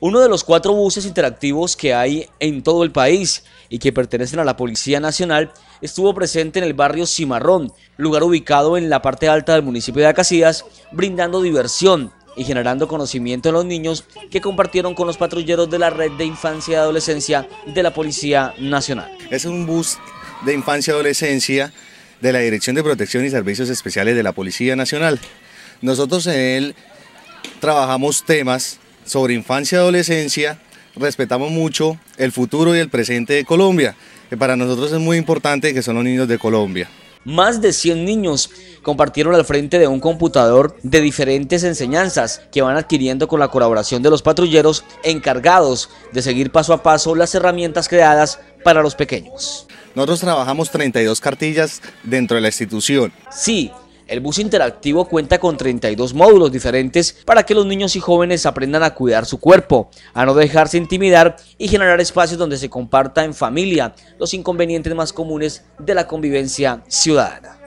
Uno de los cuatro buses interactivos que hay en todo el país y que pertenecen a la Policía Nacional estuvo presente en el barrio Cimarrón, lugar ubicado en la parte alta del municipio de Acacias, brindando diversión y generando conocimiento en los niños que compartieron con los patrulleros de la red de infancia y adolescencia de la Policía Nacional. Es un bus de infancia y adolescencia de la Dirección de Protección y Servicios Especiales de la Policía Nacional. Nosotros en él trabajamos temas sobre infancia y adolescencia, respetamos mucho el futuro y el presente de Colombia, que para nosotros es muy importante que son los niños de Colombia. Más de 100 niños compartieron al frente de un computador de diferentes enseñanzas que van adquiriendo con la colaboración de los patrulleros encargados de seguir paso a paso las herramientas creadas para los pequeños. Nosotros trabajamos 32 cartillas dentro de la institución. Sí, el bus interactivo cuenta con 32 módulos diferentes para que los niños y jóvenes aprendan a cuidar su cuerpo, a no dejarse intimidar y generar espacios donde se comparta en familia los inconvenientes más comunes de la convivencia ciudadana.